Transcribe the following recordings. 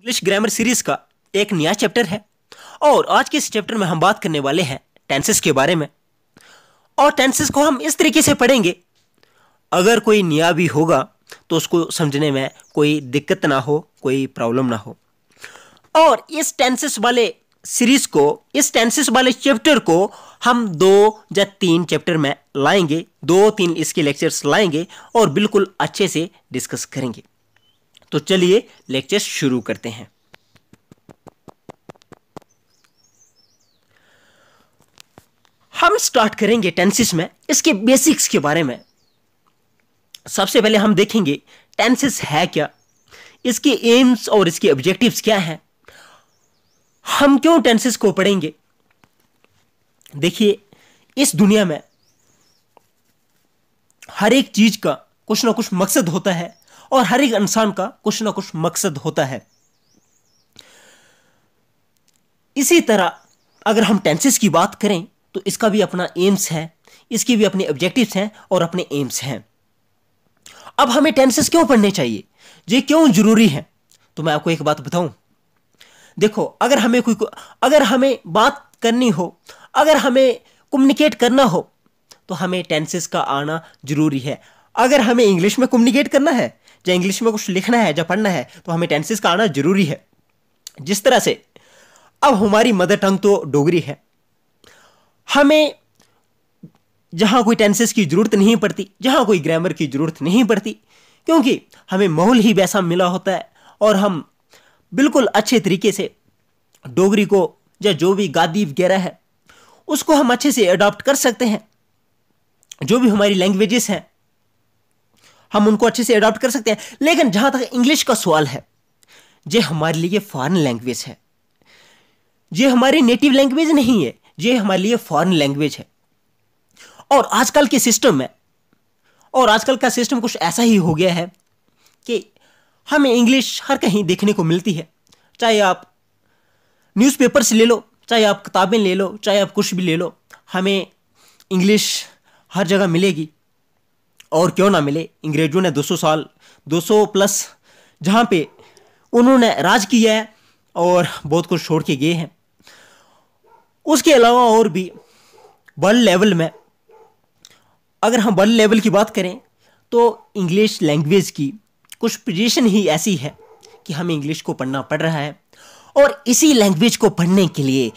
English grammar series का एक नया चैप्टर है और आज के इस चैप्टर में हम बात करने वाले हैं टेंसेस के बारे में और टेंसेस को हम इस तरीके से पढ़ेंगे अगर कोई नया भी होगा तो उसको समझने में कोई दिक्कत ना हो कोई प्रॉब्लम ना हो और इस टेंसेस वाले सीरीज को इस टेंसेस वाले चैप्टर को हम दो या तीन चैप्टर में लाएंगे दो तीन इसके लेक्चर्स लाएंगे और बिल्कुल अच्छे से डिस्कस करेंगे तो चलिए लेक्चर शुरू करते हैं हम स्टार्ट करेंगे टेंसिस में इसके बेसिक्स के बारे में सबसे पहले हम देखेंगे टेंसिस है क्या इसके एम्स और इसके ऑब्जेक्टिव्स क्या हैं हम क्यों टेंसिस को पढ़ेंगे देखिए इस दुनिया में हर एक चीज का कुछ ना कुछ मकसद होता है और हर एक इंसान का कुछ ना कुछ मकसद होता है इसी तरह अगर हम टेंसेस की बात करें तो इसका भी अपना एम्स है इसकी भी अपने ऑब्जेक्टिव्स हैं और अपने एम्स हैं अब हमें टेंसेस क्यों पढ़ने चाहिए ये क्यों जरूरी है तो मैं आपको एक बात बताऊं देखो अगर हमें कोई अगर हमें बात करनी हो अगर हमें कम्युनिकेट करना हो तो हमें टेंसेस का आना जरूरी है अगर हमें इंग्लिश में कम्युनिकेट करना है या इंग्लिश में कुछ लिखना है या पढ़ना है तो हमें टेंसेस का आना जरूरी है जिस तरह से अब हमारी मदर टंग तो डोगरी है हमें जहाँ कोई टेंसेस की ज़रूरत नहीं पड़ती जहाँ कोई ग्रामर की ज़रूरत नहीं पड़ती क्योंकि हमें माहौल ही वैसा मिला होता है और हम बिल्कुल अच्छे तरीके से डोगरी को या जो भी गादी वगैरह है उसको हम अच्छे से अडॉप्ट कर सकते हैं जो भी हमारी लैंग्वेजेस हैं हम उनको अच्छे से अडॉप्ट कर सकते हैं लेकिन जहाँ तक इंग्लिश का सवाल है ये हमारे लिए फॉरेन लैंग्वेज है ये हमारी नेटिव लैंग्वेज नहीं है ये हमारे लिए फॉरेन लैंग्वेज है और आजकल के सिस्टम में और आजकल का सिस्टम कुछ ऐसा ही हो गया है कि हमें इंग्लिश हर कहीं देखने को मिलती है चाहे आप न्यूज़पेपर्स ले लो चाहे आप किताबें ले लो चाहे आप कुछ भी ले लो हमें इंग्लिश हर जगह मिलेगी और क्यों ना मिले अंग्रेजों ने 200 साल 200 प्लस जहाँ पे उन्होंने राज किया है और बहुत कुछ छोड़ के गए हैं उसके अलावा और भी वर्ल्ड लेवल में अगर हम वर्ल्ड लेवल की बात करें तो इंग्लिश लैंग्वेज की कुछ पोजीशन ही ऐसी है कि हमें इंग्लिश को पढ़ना पड़ रहा है और इसी लैंग्वेज को पढ़ने के लिए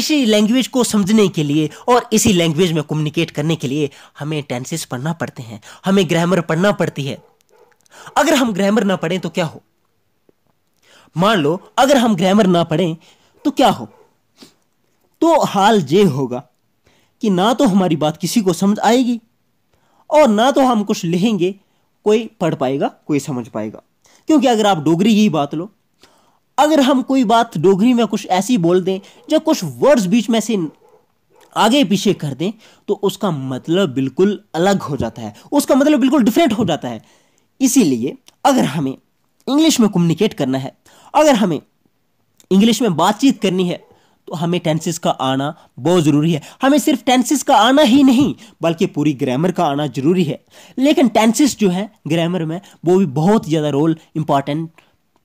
इसी लैंग्वेज को समझने के लिए और इसी लैंग्वेज में कम्युनिकेट करने के लिए हमें टेंसेस पढ़ना पड़ते हैं हमें ग्रामर पढ़ना पड़ती है अगर हम ग्रामर ना पढ़ें तो क्या हो मान लो अगर हम ग्रामर ना पढ़ें तो क्या हो तो हाल ये होगा कि ना तो हमारी बात किसी को समझ आएगी और ना तो हम कुछ लिखेंगे कोई पढ़ पाएगा कोई समझ पाएगा क्योंकि अगर आप डोगरी ही बात लो अगर हम कोई बात डोगरी में कुछ ऐसी बोल दें या कुछ वर्ड्स बीच में से आगे पीछे कर दें तो उसका मतलब बिल्कुल अलग हो जाता है उसका मतलब बिल्कुल डिफरेंट हो जाता है इसीलिए अगर हमें इंग्लिश में कम्युनिकेट करना है अगर हमें इंग्लिश में बातचीत करनी है तो हमें टेंसेस का आना बहुत ज़रूरी है हमें सिर्फ टेंसेस का आना ही नहीं बल्कि पूरी ग्रामर का आना ज़रूरी है लेकिन टेंसेस जो है ग्रामर में वो भी बहुत ज़्यादा रोल इम्पॉर्टेंट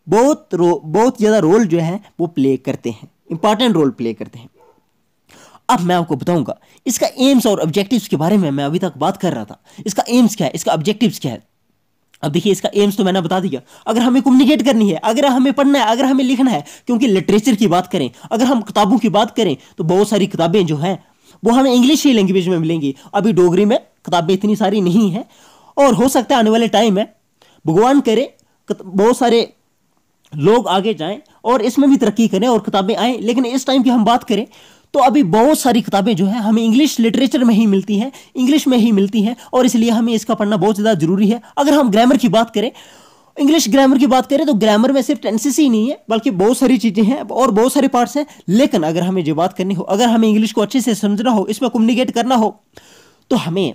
बहुत रो बहुत ज़्यादा रोल जो है वो प्ले करते हैं इंपॉर्टेंट रोल प्ले करते हैं अब मैं आपको बताऊंगा इसका एम्स और ऑब्जेक्टिव्स के बारे में मैं अभी तक बात कर रहा था इसका एम्स क्या है इसका ऑब्जेक्टिव्स क्या है अब देखिए इसका एम्स तो मैंने बता दिया अगर हमें कम्युनिकेट करनी है अगर हमें पढ़ना है अगर हमें लिखना है क्योंकि लिटरेचर की बात करें अगर हम किताबों की बात करें तो बहुत सारी किताबें जो हैं वो हमें इंग्लिश ही लैंग्वेज में मिलेंगी अभी डोगरी में किताबें इतनी सारी नहीं हैं और हो सकता है आने वाले टाइम में भगवान करे बहुत सारे लोग आगे जाएं और इसमें भी तरक्की करें और किताबें आएँ लेकिन इस टाइम की हम बात करें तो अभी बहुत सारी किताबें जो है हमें इंग्लिश लिटरेचर में ही मिलती हैं इंग्लिश में ही मिलती हैं और इसलिए हमें इसका पढ़ना बहुत ज़्यादा ज़रूरी है अगर हम ग्रामर की बात करें इंग्लिश ग्रामर की बात करें तो ग्रामर में सिर्फ टेंसेस ही नहीं है बल्कि बहुत सारी चीज़ें हैं और बहुत सारे पार्ट्स हैं लेकिन अगर हमें जो बात करनी हो अगर हमें इंग्लिश को अच्छे से समझना हो इसमें कम्युनिकेट करना हो तो हमें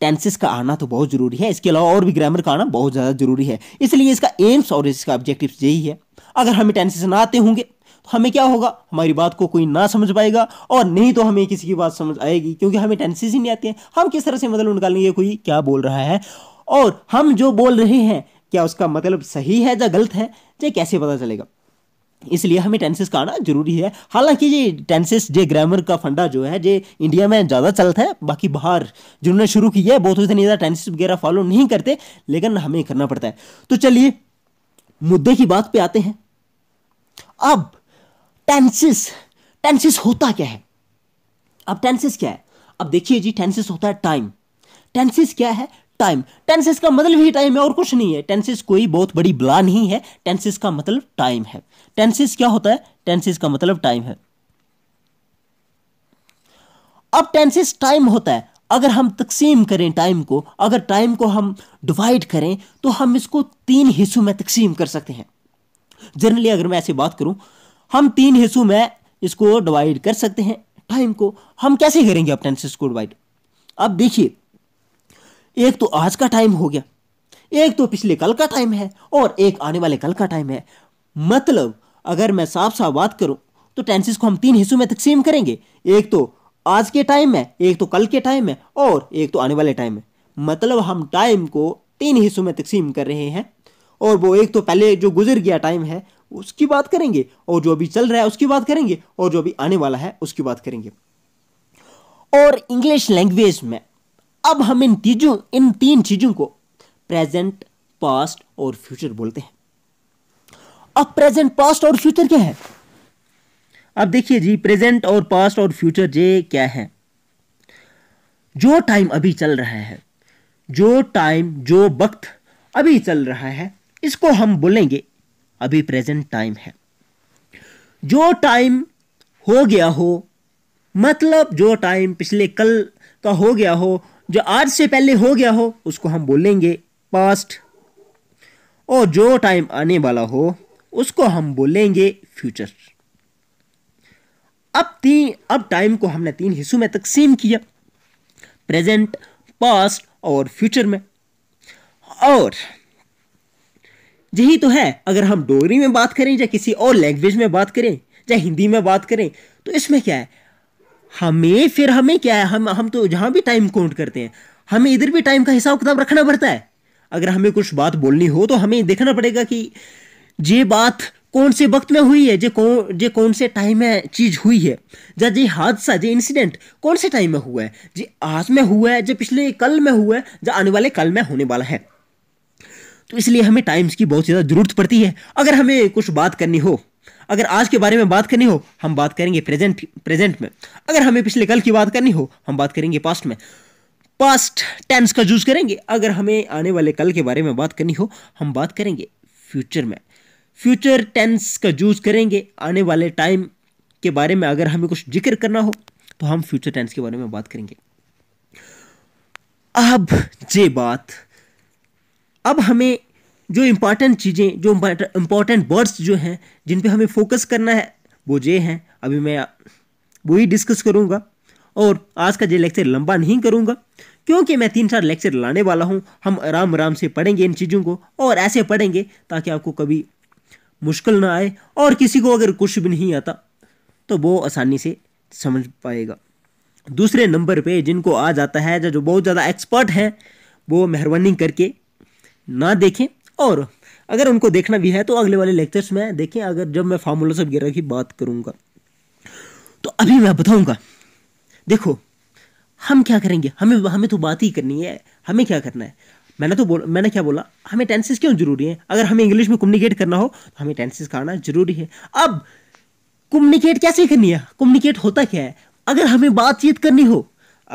टेंसिस का आना तो बहुत जरूरी है इसके अलावा और भी ग्रामर का आना बहुत ज़्यादा जरूरी है इसलिए इसका एम्स और इसका ऑब्जेक्टिव यही है अगर हमें टेंसिस ना आते होंगे तो हमें क्या होगा हमारी बात को कोई ना समझ पाएगा और नहीं तो हमें किसी की बात समझ आएगी क्योंकि हमें टेंसिस ही नहीं आते हैं हम किस तरह से मतलब निकालेंगे कोई क्या बोल रहा है और हम जो बोल रहे हैं क्या उसका मतलब सही है या गलत है ये कैसे पता चलेगा इसलिए हमें टेंसेस का आना जरूरी है हालांकि ये टेंसेस जे ग्रामर का फंडा जो है जे इंडिया में ज़्यादा चलता है बाकी बाहर जिन्होंने शुरू किया है बहुत उतनी ज़्यादा टेंसेस वगैरह फॉलो नहीं करते लेकिन हमें करना पड़ता है तो चलिए मुद्दे की बात पे आते हैं अब टेंसिस टेंसिस होता क्या है अब टेंसिस क्या है अब देखिए जी टेंसिस होता है टाइम टेंसिस क्या है टाइम टेंसिस का मतलब ही टाइम है और कुछ नहीं है टेंसिस कोई बहुत बड़ी ब्ला नहीं है टेंसिस का मतलब टाइम है टेंसिस क्या होता है टेंसिस का मतलब टाइम है अब टेंसिस टाइम होता है अगर हम तकसीम करें टाइम को अगर टाइम को हम डिवाइड करें तो हम इसको तीन हिस्सों में तकसीम कर सकते हैं जनरली अगर मैं ऐसी बात करूं हम तीन हिस्सों में इसको डिवाइड कर सकते हैं टाइम को हम कैसे करेंगे अब टेंसिस को डिवाइड अब देखिए एक तो आज का टाइम हो गया एक तो पिछले कल का टाइम है और एक आने वाले कल का टाइम है मतलब अगर मैं साफ साफ बात करूं तो टेंसेस को हम तीन हिस्सों में तकसीम करेंगे एक तो आज के टाइम में एक तो कल के टाइम में और एक तो आने वाले टाइम में मतलब हम टाइम को तीन हिस्सों में तकसीम कर रहे हैं और वो एक तो पहले जो गुजर गया टाइम है उसकी बात करेंगे और जो अभी चल रहा है उसकी बात करेंगे और जो अभी आने वाला है उसकी बात करेंगे और इंग्लिश लैंग्वेज में अब हम इन चीजों इन तीन चीज़ों को प्रेजेंट पास्ट और फ्यूचर बोलते हैं अब प्रेजेंट पास्ट और फ्यूचर क्या है अब देखिए जी प्रेजेंट और पास्ट और फ्यूचर ये क्या है जो टाइम अभी चल रहा है जो टाइम जो वक्त अभी चल रहा है इसको हम बोलेंगे अभी प्रेजेंट टाइम है जो टाइम हो गया हो मतलब जो टाइम पिछले कल का हो गया हो जो आज से पहले हो गया हो उसको हम बोलेंगे पास्ट और जो टाइम आने वाला हो उसको हम बोलेंगे फ्यूचर अब तीन अब टाइम को हमने तीन हिस्सों में तकसीम किया प्रेजेंट पास्ट और फ्यूचर में और यही तो है अगर हम डोगरी में बात करें या किसी और लैंग्वेज में बात करें या हिंदी में बात करें तो इसमें क्या है हमें फिर हमें क्या है हम हम तो जहाँ भी टाइम काउंट करते हैं हमें इधर भी टाइम का हिसाब किताब रखना पड़ता है अगर हमें कुछ बात बोलनी हो तो हमें देखना पड़ेगा कि ये बात कौन से वक्त में हुई है जे कौन जे कौन से टाइम में चीज़ हुई है या ये हादसा जे इंसिडेंट कौन से टाइम में हुआ है जे आज में हुआ है जे पिछले कल में हुआ है जो आने वाले कल में होने वाला है तो इसलिए हमें टाइम्स की बहुत ज़्यादा ज़रूरत पड़ती है अगर हमें कुछ बात करनी हो अगर आज के बारे में बात करनी हो हम बात करेंगे प्रेजेंट प्रेजेंट में अगर हमें पिछले कल की बात करनी हो हम बात करेंगे पास्ट में पास्ट टेंस का यूज करेंगे अगर हमें आने वाले कल के बारे में बात करनी हो हम बात करेंगे फ्यूचर में फ्यूचर टेंस का यूज करेंगे आने वाले टाइम के बारे में अगर हमें कुछ जिक्र करना हो तो हम फ्यूचर टेंस के बारे में बात करेंगे अब ये बात अब हमें जो इम्पॉर्टेंट चीज़ें जो इम्पॉर्टेंट वर्ड्स जो हैं जिन पे हमें फोकस करना है वो ये हैं अभी मैं वो ही डिस्कस करूँगा और आज का ये लेक्चर लंबा नहीं करूँगा क्योंकि मैं तीन चार लेक्चर लाने वाला हूँ हम आराम आराम से पढ़ेंगे इन चीज़ों को और ऐसे पढ़ेंगे ताकि आपको कभी मुश्किल ना आए और किसी को अगर कुछ भी नहीं आता तो वो आसानी से समझ पाएगा दूसरे नंबर पे जिनको आ जाता है जो बहुत ज़्यादा एक्सपर्ट हैं वो मेहरबानी करके ना देखें और अगर उनको देखना भी है तो अगले वाले लेक्चर्स में देखें अगर जब मैं फार्मूलास वगैरह की बात करूँगा तो अभी मैं बताऊंगा देखो हम क्या करेंगे हमें हमें तो बात ही करनी है हमें क्या करना है मैंने तो बोल मैंने क्या बोला हमें टेंसेस क्यों जरूरी है अगर हमें इंग्लिश में कम्युनिकेट करना हो तो हमें टेंसेस का आना जरूरी है अब कम्युनिकेट कैसे करनी है कम्युनिकेट होता क्या है अगर हमें बातचीत करनी हो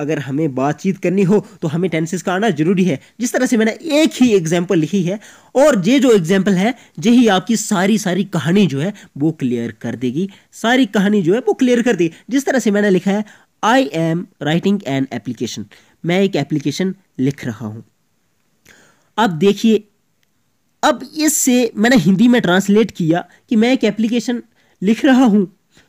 अगर हमें बातचीत करनी हो तो हमें टेंसेस का आना जरूरी है जिस तरह से मैंने एक ही एग्जाम्पल लिखी है और ये जो एग्जाम्पल है ये ही आपकी सारी सारी कहानी जो है वो क्लियर कर देगी सारी कहानी जो है वो क्लियर कर देगी जिस तरह से मैंने लिखा है I am writing an application मैं एक एप्लीकेशन लिख रहा हूँ अब देखिए अब इससे मैंने हिंदी में ट्रांसलेट किया कि मैं एक एप्लीकेशन लिख रहा हूँ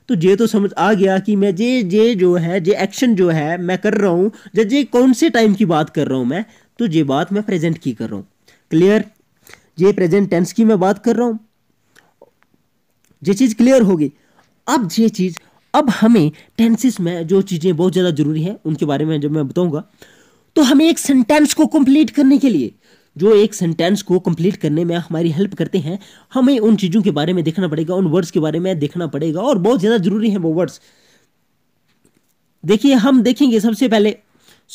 तो जे तो समझ आ गया कि मैं जे जे जो है जे एक्शन जो है मैं कर रहा हूँ या जे कौन से टाइम की बात कर रहा हूँ मैं तो ये बात मैं प्रेजेंट की कर रहा हूँ क्लियर ये प्रेजेंट टेंस की मैं बात कर रहा हूँ ये चीज़ क्लियर होगी अब ये चीज़ अब हमें टेंसेस में जो चीज़ें बहुत ज़्यादा ज़रूरी है उनके बारे में जब मैं बताऊँगा तो हमें एक सेंटेंस को कंप्लीट करने के लिए जो एक सेंटेंस को कंप्लीट करने में हमारी हेल्प करते हैं हमें उन चीज़ों के बारे में देखना पड़ेगा उन वर्ड्स के बारे में देखना पड़ेगा और बहुत ज़्यादा ज़रूरी है वो वर्ड्स देखिए हम देखेंगे सबसे पहले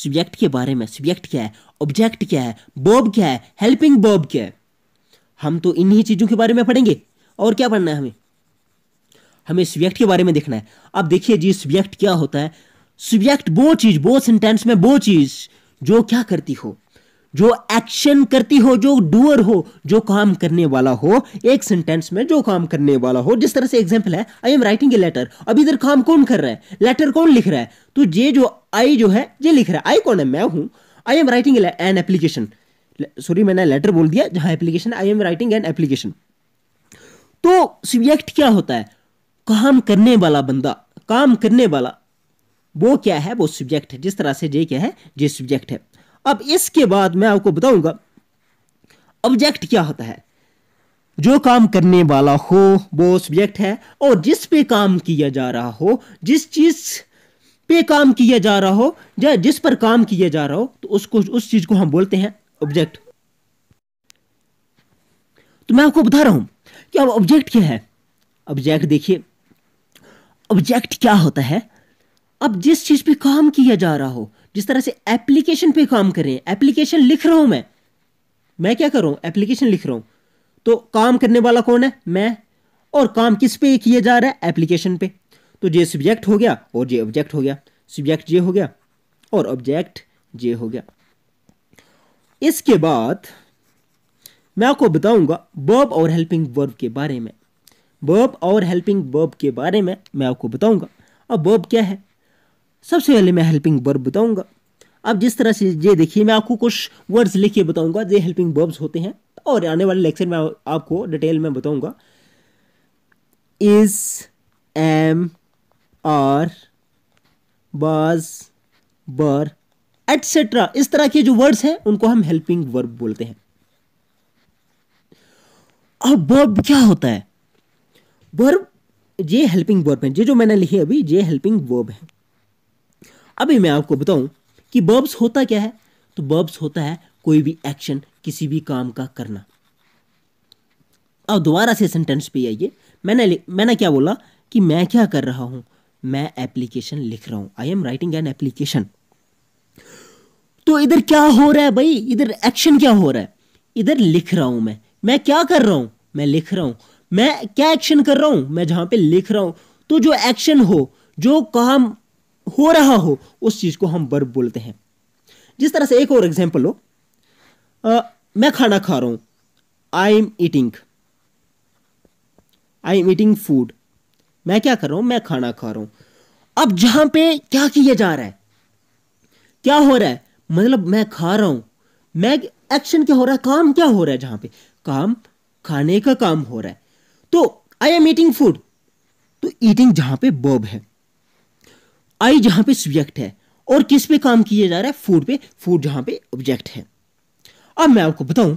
सब्जेक्ट के बारे में सब्जेक्ट क्या है ऑब्जेक्ट क्या है बॉब क्या है हेल्पिंग बॉब क्या है हम तो इन्हीं चीज़ों के बारे में पढ़ेंगे और क्या पढ़ना है हमें हमें सब्जेक्ट के बारे में देखना है अब देखिए जी सब्जेक्ट क्या होता है सब्जेक्ट वो चीज़ वो सेंटेंस में वो चीज़ जो क्या करती हो जो एक्शन करती हो जो डूअर हो जो काम करने वाला हो एक सेंटेंस में जो काम करने वाला हो जिस तरह से एग्जाम्पल है I am writing a letter अब इधर काम कौन कर रहा है लेटर कौन लिख रहा है तो ये जो आई जो है ये लिख रहा है आई कौन है मैं हूं I am writing an application sorry मैंने लेटर बोल दिया जहां application I am writing an application तो सब्जेक्ट क्या होता है काम करने वाला बंदा काम करने वाला वो क्या है वो सब्जेक्ट है जिस तरह से ये क्या है ये सब्जेक्ट है अब इसके बाद मैं आपको बताऊंगा ऑब्जेक्ट क्या होता है जो काम करने वाला हो वो सब्जेक्ट है और जिस पे काम किया जा रहा हो जिस चीज़ पे काम किया जा रहा हो या जिस पर काम किया जा रहा हो तो उसको उस चीज़ को हम बोलते हैं ऑब्जेक्ट तो मैं आपको बता रहा हूं कि अब ऑब्जेक्ट क्या है ऑब्जेक्ट देखिए ऑब्जेक्ट क्या होता है अब जिस चीज़ पे काम किया जा रहा हो जिस तरह से एप्लीकेशन पे काम करें एप्लीकेशन लिख रहा हूं मैं मैं क्या कर रहा हूं एप्लीकेशन लिख रहा हूं तो काम करने वाला कौन है मैं और काम किस पे किया जा रहा है एप्लीकेशन पे तो ये सब्जेक्ट हो गया और ये ऑब्जेक्ट हो गया सब्जेक्ट ये हो गया और ऑब्जेक्ट ये हो गया इसके बाद मैं आपको बताऊंगा बर्ब और हेल्पिंग वर्ब के बारे में बर्ब और हेल्पिंग वर्ब के बारे में मैं आपको बताऊंगा अब बर्ब क्या है सबसे पहले मैं हेल्पिंग वर्ब बताऊंगा अब जिस तरह से ये देखिए मैं आपको कुछ वर्ड्स लिख के बताऊंगा ये हेल्पिंग वर्ब्स होते हैं और आने वाले लेक्चर में आपको डिटेल में बताऊंगा इज एम आर बाज बर एटसेट्रा इस तरह के जो वर्ड्स हैं उनको हम हेल्पिंग वर्ब बोलते हैं अब वर्ब क्या होता है वर्ब ये हेल्पिंग वर्ब है ये जो मैंने लिखी अभी ये हेल्पिंग वर्ब है अभी मैं आपको बताऊं कि बर्ब्स होता क्या है तो बर्ब्स होता है कोई भी एक्शन किसी भी काम का करना अब दोबारा से सेंटेंस पे आइए मैंने मैंने क्या बोला कि मैं क्या कर रहा हूं मैं एप्लीकेशन लिख रहा हूं I am writing an application तो इधर क्या हो रहा है भाई इधर एक्शन क्या हो रहा है इधर लिख रहा हूं मैं मैं क्या कर रहा हूं मैं लिख रहा हूं मैं क्या एक्शन कर रहा हूं मैं जहां पे लिख रहा हूं तो जो एक्शन हो जो काम हो रहा हो उस चीज़ को हम वर्ब बोलते हैं जिस तरह से एक और एग्जाम्पल हो आ, मैं खाना खा रहा हूं I am eating I am eating food मैं क्या कर रहा हूं मैं खाना खा रहा हूं अब जहां पे क्या किया जा रहा है क्या हो रहा है मतलब मैं खा रहा हूं मैं एक्शन क्या हो रहा है काम क्या हो रहा है जहां पे काम खाने का काम हो रहा है तो आई एम ईटिंग फूड तो ईटिंग जहां पे बर्ब है आई जहां पे सब्जेक्ट है और किस पे काम किया जा रहा है फूड पे फूड जहां पे ऑब्जेक्ट है अब मैं आपको बताऊं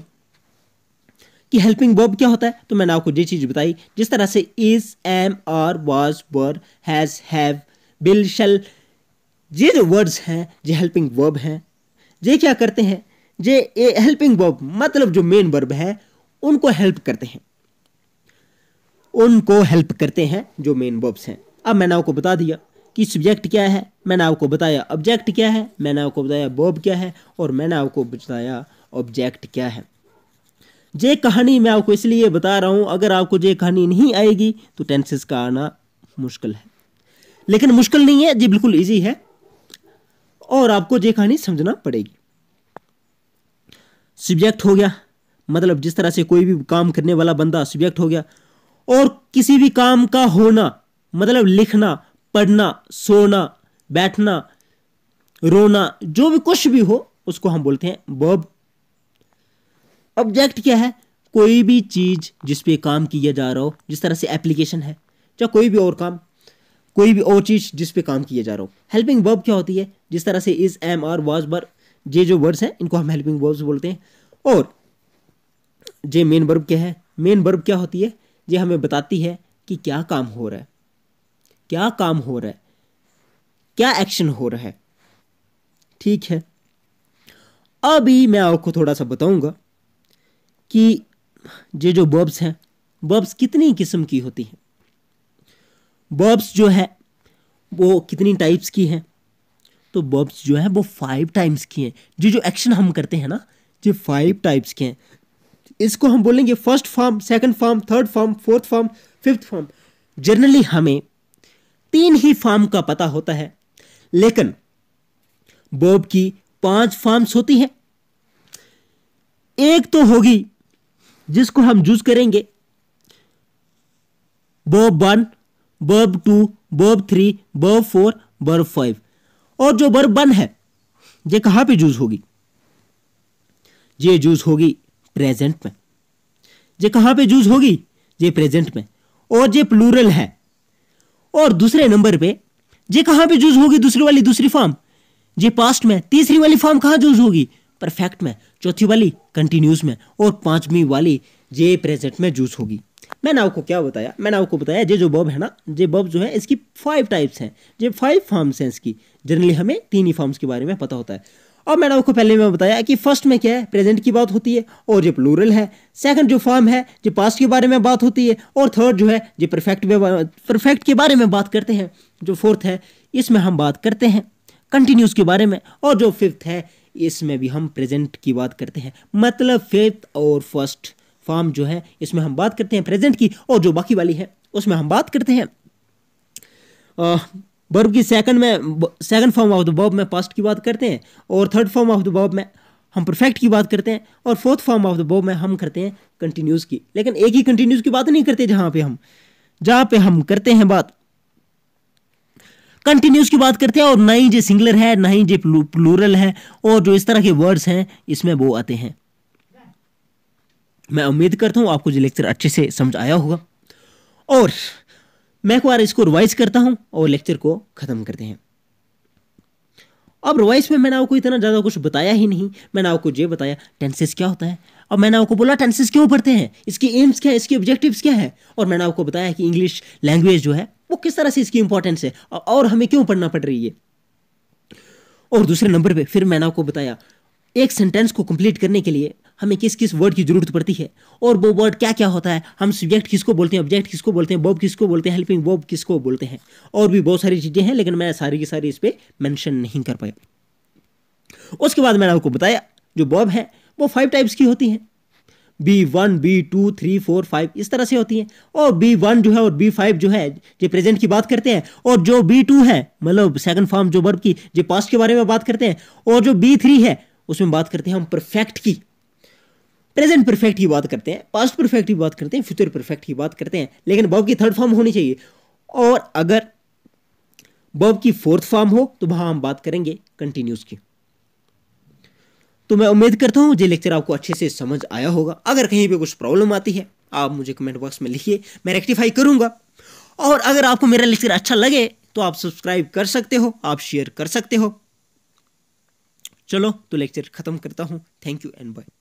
कि हेल्पिंग वर्ब क्या होता है तो मैंने आपको ये चीज़ बताई जिस तरह से is am are was were has have will shall ये जो वर्ड्स हैं ये हेल्पिंग वर्ब हैं ये क्या करते हैं ये ए हेल्पिंग वर्ब मतलब जो मेन वर्ब है उनको हेल्प करते हैं उनको हेल्प करते हैं जो मेन वर्ब्स हैं अब मैंने आपको बता दिया कि सब्जेक्ट क्या है मैंने आपको बताया ऑब्जेक्ट क्या है मैंने आपको बताया बॉब क्या है और मैंने आपको बताया ऑब्जेक्ट क्या है ये कहानी मैं आपको इसलिए बता रहा हूँ अगर आपको ये कहानी नहीं आएगी तो टेंसेस का आना मुश्किल है लेकिन मुश्किल नहीं है जी बिल्कुल ईजी है और आपको ये कहानी समझना पड़ेगी सब्जेक्ट हो गया मतलब जिस तरह से कोई भी काम करने वाला बंदा सब्जेक्ट हो गया और किसी भी काम का होना मतलब लिखना पढ़ना सोना बैठना रोना जो भी कुछ भी हो उसको हम बोलते हैं वर्ब ऑब्जेक्ट क्या है कोई भी चीज़ जिस पे काम किया जा रहा हो जिस तरह से एप्लीकेशन है या कोई भी और काम कोई भी और चीज़ जिस पे काम किया जा रहा हो हेल्पिंग वर्ब क्या होती है जिस तरह से इज एम आर वाज बर ये जो वर्ड्स हैं इनको हम हेल्पिंग वर्ब्स बोलते हैं और ये मेन वर्ब क्या है मेन वर्ब क्या होती है ये हमें बताती है कि क्या काम हो रहा है क्या काम हो रहा है क्या एक्शन हो रहा है ठीक है अभी मैं आपको थोड़ा सा बताऊंगा कि ये जो बर्ब्स हैं बर्ब्स कितनी किस्म की होती हैं बर्ब्स जो है वो कितनी टाइप्स की हैं तो बर्ब्स जो है वो फाइव टाइम्स की हैं जो जो एक्शन हम करते हैं ना जो फाइव टाइप्स के हैं इसको हम बोलेंगे first form second form third form fourth form fifth form generally हमें तीन ही फार्म का पता होता है लेकिन बॉब की पांच फार्म्स होती हैं एक तो होगी जिसको हम यूज करेंगे verb one verb two verb three verb four verb five और जो बर्ब वन है ये कहां पे यूज होगी ये यूज होगी प्रेजेंट में ये कहां पे यूज होगी ये प्रेजेंट में और ये प्लूरल है और दूसरे नंबर पे जे कहां पे जूज होगी दूसरी वाली दूसरी फॉर्म जे पास्ट में तीसरी वाली फॉर्म कहां जूज होगी परफेक्ट में चौथी वाली कंटिन्यूस में और पांचवी वाली जे प्रेजेंट में जूज होगी मैंने आपको क्या बताया मैंने आपको बताया जे जो बॉब है ना जे बॉब जो है इसकी फाइव टाइप्स हैं जे फाइव फॉर्म्स हैं इसकी जनरली हमें तीन ही फॉर्म्स के बारे में पता होता है और मैंने आपको पहले मैं बताया कि फर्स्ट में क्या है प्रेजेंट की बात होती है और जो प्लूरल है सेकंड जो फॉर्म है जो पास्ट के बारे में बात होती है और थर्ड जो है जो परफेक्ट में परफेक्ट के बारे में बात करते हैं जो फोर्थ है इसमें हम बात करते हैं कंटिन्यूस के बारे में और जो फिफ्थ है इसमें भी हम प्रेजेंट की बात करते हैं मतलब फिफ्थ और फर्स्ट फॉर्म जो है इसमें हम बात करते हैं प्रेजेंट की और जो बाकी वाली है उसमें हम बात करते हैं वर्ब की सेकंड में second form of the verb में पास्ट की बात करते हैं और third form of the verb में हम परफेक्ट की बात करते हैं और fourth form of the verb में हम करते हैं कंटिन्यूस की लेकिन एक ही कंटिन्यूस की बात नहीं करते जहां पे हम जहां पे हम करते हैं बात कंटिन्यूस की बात करते हैं और ना ही जो सिंगलर है ना ही जो प्लूरल है और जो इस तरह के वर्ड्स हैं इसमें वो आते हैं मैं उम्मीद करता हूँ आपको जो लेक्चर अच्छे से समझ आया होगा और मैं एक बार इसको रिवाइज करता हूँ और लेक्चर को ख़त्म करते हैं अब रिवाइज में मैंने आपको इतना ज़्यादा कुछ बताया ही नहीं मैंने आपको ये बताया टेंसेस क्या होता है अब मैंने आपको बोला टेंसेस क्यों पढ़ते हैं इसके एम्स क्या है इसके ऑब्जेक्टिव्स क्या है और मैंने आपको बताया कि इंग्लिश लैंग्वेज जो है वो किस तरह से इसकी इंपॉर्टेंस है और हमें क्यों पढ़ना पड़ रही है और दूसरे नंबर पर फिर मैंने आपको बताया एक सेंटेंस को कंप्लीट करने के लिए हमें किस किस वर्ड की जरूरत पड़ती है और वो वर्ड क्या क्या होता है हम सब्जेक्ट किसको बोलते हैं ऑब्जेक्ट किसको बोलते हैं बॉब किसको बोलते हैं हेल्पिंग बॉब किसको बोलते हैं और भी बहुत सारी चीज़ें हैं लेकिन मैं सारी की सारी इस पर मैंशन नहीं कर पाया उसके बाद मैंने आपको बताया जो बॉब है वो फाइव टाइप्स की होती हैं B one B two three four five इस तरह से होती है और बी वन जो है और बी फाइव जो है जो प्रेजेंट की बात करते हैं और जो बी टू है मतलब सेकंड फॉर्म जो वर्ब की जो पास्ट के बारे में बात करते हैं और जो बी थ्री है उसमें बात करते हैं हम परफेक्ट की प्रेजेंट परफेक्ट की बात करते हैं पास्ट परफेक्ट की बात करते हैं फ्यूचर परफेक्ट की बात करते हैं लेकिन बॉब की थर्ड फॉर्म होनी चाहिए और अगर बॉब की फोर्थ फॉर्म हो तो वहां हम बात करेंगे कंटिन्यूस की तो मैं उम्मीद करता हूं ये लेक्चर आपको अच्छे से समझ आया होगा अगर कहीं पे कुछ प्रॉब्लम आती है आप मुझे कमेंट बॉक्स में लिखिए मैं रेक्टिफाई करूंगा और अगर आपको मेरा लेक्चर अच्छा लगे तो आप सब्सक्राइब कर सकते हो आप शेयर कर सकते हो चलो तो लेक्चर खत्म करता हूँ थैंक यू एंड बाय